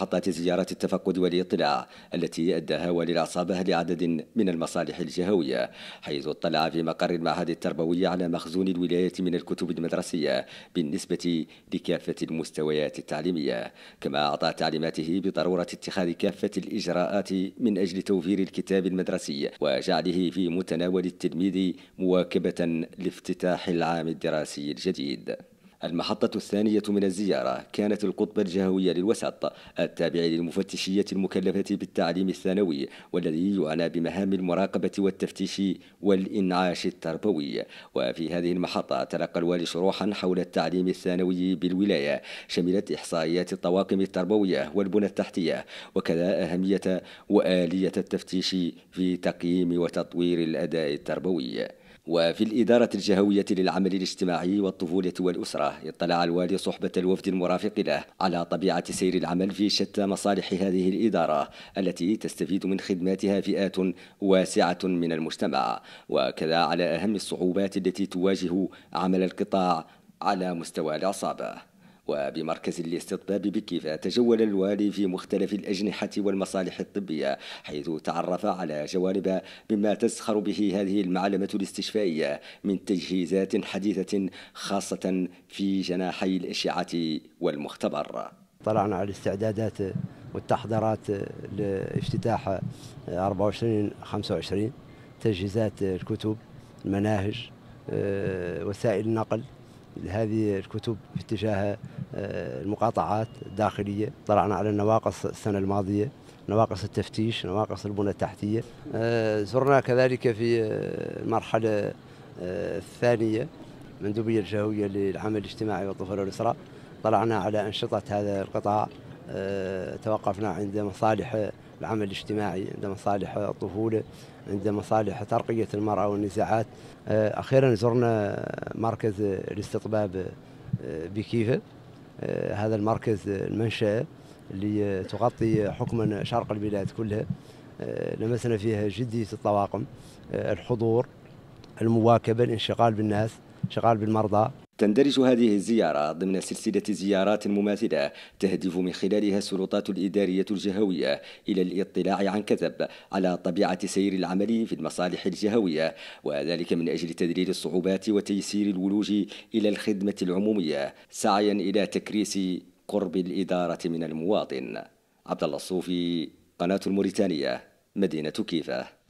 محطات زيارات التفقد والاطلاع التي أداها والي العصابة لعدد من المصالح الجهوية حيث اطلع في مقر المعهد التربوي على مخزون الولاية من الكتب المدرسية بالنسبة لكافة المستويات التعليمية كما أعطى تعليماته بضرورة اتخاذ كافة الإجراءات من أجل توفير الكتاب المدرسي وجعله في متناول التلميذ مواكبة لافتتاح العام الدراسي الجديد المحطة الثانية من الزيارة كانت القطب الجهوي للوسط التابع للمفتشية المكلفة بالتعليم الثانوي والذي يعنى بمهام المراقبة والتفتيش والإنعاش التربوي وفي هذه المحطة تلقى الوالي شروحا حول التعليم الثانوي بالولاية شملت إحصائيات الطواقم التربوية والبنى التحتية وكذا أهمية وآلية التفتيش في تقييم وتطوير الأداء التربوي وفي الإدارة الجهوية للعمل الاجتماعي والطفولة والأسرة اطلع الوالي صحبة الوفد المرافق له على طبيعة سير العمل في شتى مصالح هذه الإدارة التي تستفيد من خدماتها فئات واسعة من المجتمع وكذا على أهم الصعوبات التي تواجه عمل القطاع على مستوى العصابة وبمركز الاستطباب بكيفا تجول الوالي في مختلف الأجنحة والمصالح الطبية حيث تعرف على جوانب مما تزخر به هذه المعلمة الاستشفائية من تجهيزات حديثة خاصة في جناحي الأشعة والمختبر طلعنا على الاستعدادات والتحضيرات لافتتاح 24 25 تجهيزات الكتب المناهج آه، وسائل النقل هذه الكتب باتجاه آه، المقاطعات الداخلية طلعنا على النواقص السنة الماضية نواقص التفتيش نواقص البنى التحتية آه، زرنا كذلك في آه، المرحلة الثانية مندوبية الجهوية للعمل الاجتماعي والطفولة والأسرة طلعنا على أنشطة هذا القطاع توقفنا عند مصالح العمل الاجتماعي عند مصالح الطفولة عند مصالح ترقية المرأة والنزاعات آه، أخيرا زرنا مركز الاستطباب آه، بكيفة آه، هذا المركز المنشأة اللي تغطي حكما شرق البلاد كلها لمسنا فيها جدية الطواقم الحضور المواكبة الانشغال بالناس انشغال بالمرضى تندرج هذه الزيارة ضمن سلسلة زيارات مماثلة تهدف من خلالها السلطات الإدارية الجهوية إلى الاطلاع عن كثب على طبيعة سير العمل في المصالح الجهوية وذلك من أجل تذليل الصعوبات وتيسير الولوج إلى الخدمة العمومية سعيا إلى تكريس قرب الإدارة من المواطن عبد الله الصوفي قناة الموريتانية مدينة كيفة